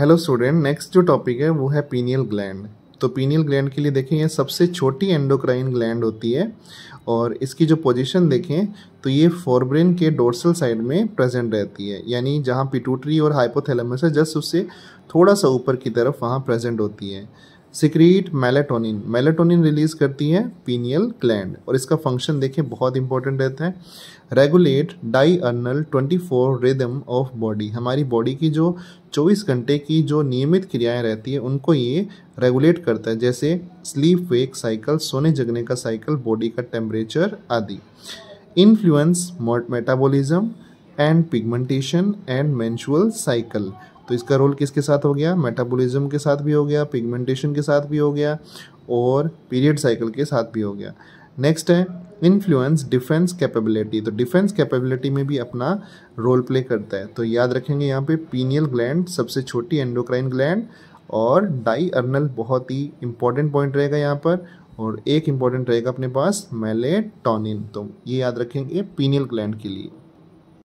hello student next जो topic है वो है पीनियल ग्लैंड तो पीनियल ग्लैंड के लिए देखें ये सबसे छोटी एंडोक्राइन ग्लैंड होती है और इसकी जो पोजीशन देखें तो ये फोरब्रेन के डोर्सल साइड में प्रेजेंट रहती है यानी जहाँ पिटूटरी और हाइपोथैलेमस है जस्ट उससे थोड़ा सा ऊपर की तरफ वहाँ प्रेजेंट होती है सिक्रीट मेलेटोनिन मेलेटोनिन रिलीज करती है पीनियल ग्लैंड और इसका फंक्शन देखें बहुत इंपॉर्टेंट रहता है regulate diurnal twenty four rhythm of body हमारी बॉडी की जो चौबीस घंटे की जो नियमित क्रियाएं रहती है उनको ये रेगुलेट करता है जैसे स्लीप वेक साइकिल सोने जगने का साइकिल बॉडी का टेम्परेचर आदि influence metabolism and pigmentation and menstrual cycle तो इसका रोल किसके साथ हो गया मेटाबॉलिज्म के साथ भी हो गया पिगमेंटेशन के साथ भी हो गया और पीरियड साइकिल के साथ भी हो गया नेक्स्ट है इन्फ्लुएंस डिफेंस कैपेबिलिटी तो डिफेंस कैपेबिलिटी में भी अपना रोल प्ले करता है तो याद रखेंगे यहाँ पे पीनियल ग्लैंड सबसे छोटी एंडोक्राइन ग्लैंड और डाई अर्नल बहुत ही इंपॉर्टेंट पॉइंट रहेगा यहाँ पर और एक इम्पॉर्टेंट रहेगा अपने पास मेलेटोनिन तो ये याद रखेंगे पीनियल ग्लैंड के लिए